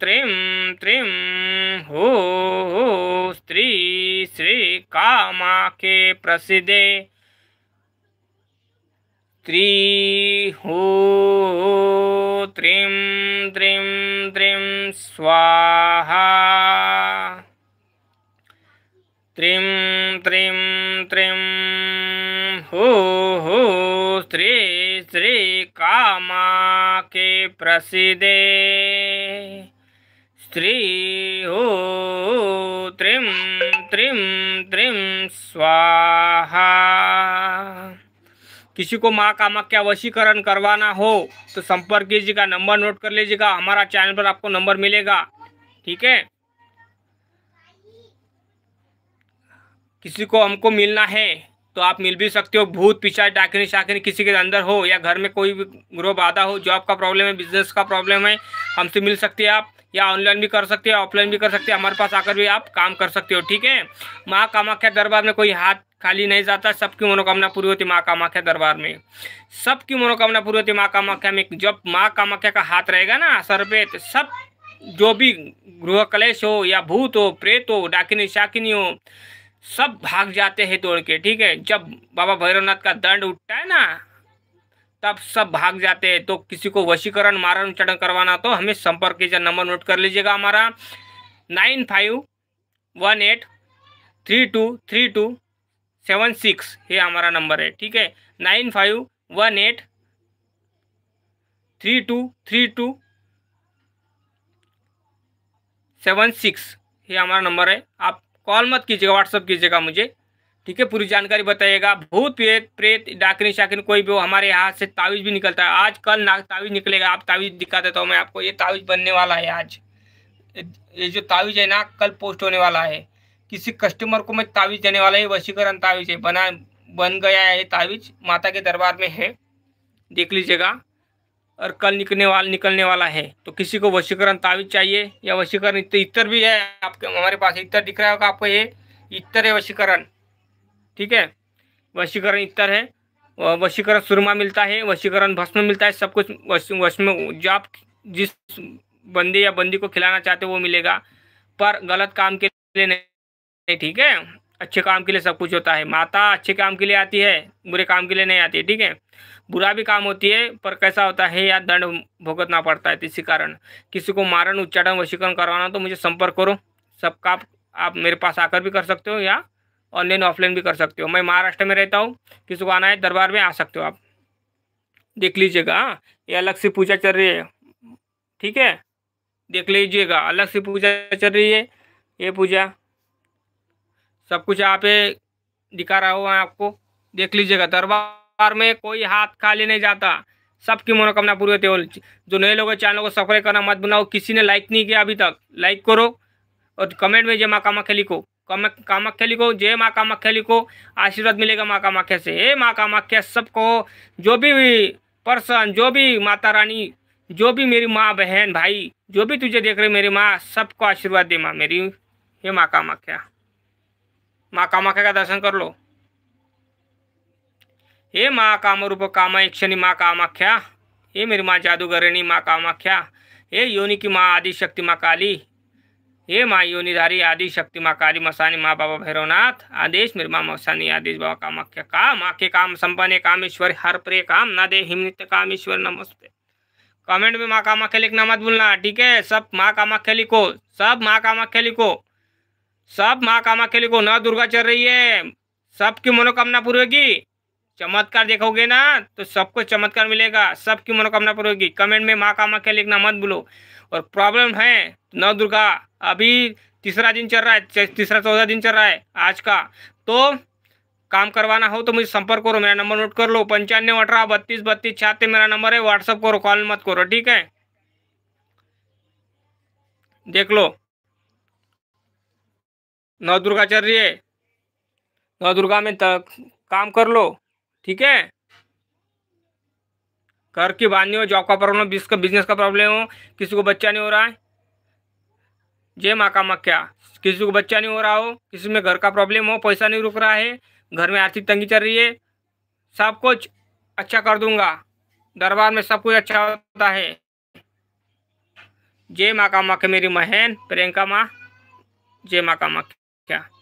त्रिम त्रिम हो हो स्त्री श्री के प्रसिदे त्री हो त्रिम त्रिम त्रिम स्वाहा त्रिम त्रिम त्रिम हो हो स्त्री श्री के प्रसिदे स्त्री हो त्रिम त्रिम स्वाहा किसी को माँ कामाख्या वशीकरण करवाना हो तो संपर्क कीजिएगा नंबर नोट कर लीजिएगा हमारा चैनल पर आपको नंबर मिलेगा ठीक है किसी को हमको मिलना है तो आप मिल भी सकते हो भूत पिछाई डाकिनी शाकिनी किसी के अंदर हो या घर में कोई भी ग्रो बाधा हो जॉब का प्रॉब्लम है बिजनेस का प्रॉब्लम है हमसे मिल सकते हैं आप या ऑनलाइन भी कर सकते हो ऑफलाइन भी कर सकते हैं हमारे पास आकर भी आप काम कर सकते हो ठीक है माँ कामाख्या दरबार में कोई हाथ खाली नहीं जाता सबकी मनोकामना पूरी होती माँ कामाख्या दरबार में सबकी मनोकामना पूरी होती माँ कामाख्या में जब माँ कामाख्या का हाथ रहेगा ना सर पे तो सब जो भी गृह कलेश हो या भूत हो प्रेत हो डाकिनी शाकिनी हो सब भाग जाते हैं दौड़ के ठीक है जब बाबा भैरवनाथ का दंड उठता है ना तब सब भाग जाते हैं तो किसी को वशीकरण मारण चढ़ करवाना तो हमें संपर्क कीजिए नंबर नोट कर लीजिएगा हमारा nine five one eight three two three two seven six ये हमारा नंबर है ठीक है nine five one eight three two three two seven six ये हमारा नंबर है आप कॉल मत कीजिएगा व्हाट्सअप कीजिएगा मुझे ठीक है पूरी जानकारी बताइएगा भूत प्रेत प्रेत डाकनी शाकिन कोई भी हो हमारे यहाँ से तावीज भी निकलता है आज कल ना तावीज निकलेगा आप तावीज दिखा देता हूँ मैं आपको ये तावीज बनने वाला है आज ये जो तावीज है ना कल पोस्ट होने वाला है किसी कस्टमर को मैं तावीज देने वाला है वशीकरण तावीज है बना बन गया है ये तावीज माता के दरबार में है देख लीजिएगा और कल निकलने वाला निकलने वाला है तो किसी को वशीकरण ताबीज चाहिए या वशीकरण इतर भी है आपके हमारे पास इतर दिख रहा होगा आपको ये इतर है वशीकरण ठीक है वशीकरण इतर है वशीकरण सुरमा मिलता है वशीकरण भस्म मिलता है सब कुछ वश जो आप जिस बंदे या बंदी को खिलाना चाहते हो वो मिलेगा पर गलत काम के लिए नहीं ठीक है अच्छे काम के लिए सब कुछ होता है माता अच्छे काम के लिए आती है बुरे काम के लिए नहीं आती ठीक है बुरा भी काम होती है पर कैसा होता है या दंड भुगतना पड़ता है इसी कारण किसी को मारण उच्चारण वशीकरण करवाना तो मुझे संपर्क करो सबका आप मेरे पास आकर भी कर सकते हो या ऑनलाइन ऑफलाइन भी कर सकते हो मैं महाराष्ट्र में रहता हूँ किसी को आना है दरबार में आ सकते हो आप देख लीजिएगा हाँ, ये अलग से पूजा चल रही है ठीक है देख लीजिएगा अलग से पूजा चल रही है ये पूजा सब कुछ यहाँ पे दिखा रहा हूँ आपको देख लीजिएगा दरबार में कोई हाथ खाली नहीं जाता सबकी मनोकामना पूरी होती है जो नए लोग चैनल को सब्सक्राइब करना मत बनाओ किसी ने लाइक नहीं किया अभी तक लाइक करो और कमेंट में जय माँ कामाख्या लिखो कामाख्या लिखो जय माँ कामाख्या लिखो आशीर्वाद मिलेगा माँ कामाख्या से हे माँ कामाख्या सबको जो भी पर्सन जो भी माता रानी जो भी मेरी माँ बहन भाई जो भी तुझे देख रहे मेरी माँ सबको आशीर्वाद दे माँ मेरी हे माँ कामाख्या माँ कामाख्या का दर्शन कर लो हे माँ काम रूप कामाक्षणी माँ कामाख्या हे मेरी माँ जादूगरणी माँ कामाख्या हे योनि की माँ आदि शक्ति माँ काली हे माँ योनिधारी आदि शक्ति माँ काली मसानी माँ बाबा भैरवनाथ आदेश मेरी माँ मसानी आदेश बाबा कामाख्या माँ के काम संपन्न कामेश्वर हर प्रे काम ना दे हिम नित्य कामेश्वर नमस्ते कमेंट में माँ कामाख्या लिखना मत भूलना ठीक है सब माँ कामाख्या लिखो सब माँ कामाख्या लिखो सब माँ लिए को ना दुर्गा चल रही है सबकी मनोकामना पूरी होगी चमत्कार देखोगे ना तो सबको चमत्कार मिलेगा सबकी मनोकामना पूरी होगी कमेंट में माँ कामाख्या लिखना मत बोलो और प्रॉब्लम है नव दुर्गा अभी तीसरा दिन चल रहा है तीसरा चौदह दिन चल रहा है आज का तो काम करवाना हो तो मुझे संपर्क करो मेरा नंबर नोट कर लो पंचानवे अठारह बत्तीस बत्तीस छाते मेरा नंबर है व्हाट्सअप करो कॉल मत करो ठीक है देख लो नव दुर्गा में तक काम कर लो ठीक है घर की बांधनी हो जॉब का प्रॉब्लम हो बिजनेस का प्रॉब्लम हो किसी को बच्चा नहीं हो रहा है जय माँ का मक्या किसी को बच्चा नहीं हो रहा हो किसी में घर का प्रॉब्लम हो पैसा नहीं रुक रहा है घर में आर्थिक तंगी चल रही है सब कुछ अच्छा कर दूंगा दरबार में सब कुछ अच्छा होता है जय माँ का मक्या मेरी महन प्रियंका माँ जय माँ का मक्या Yeah.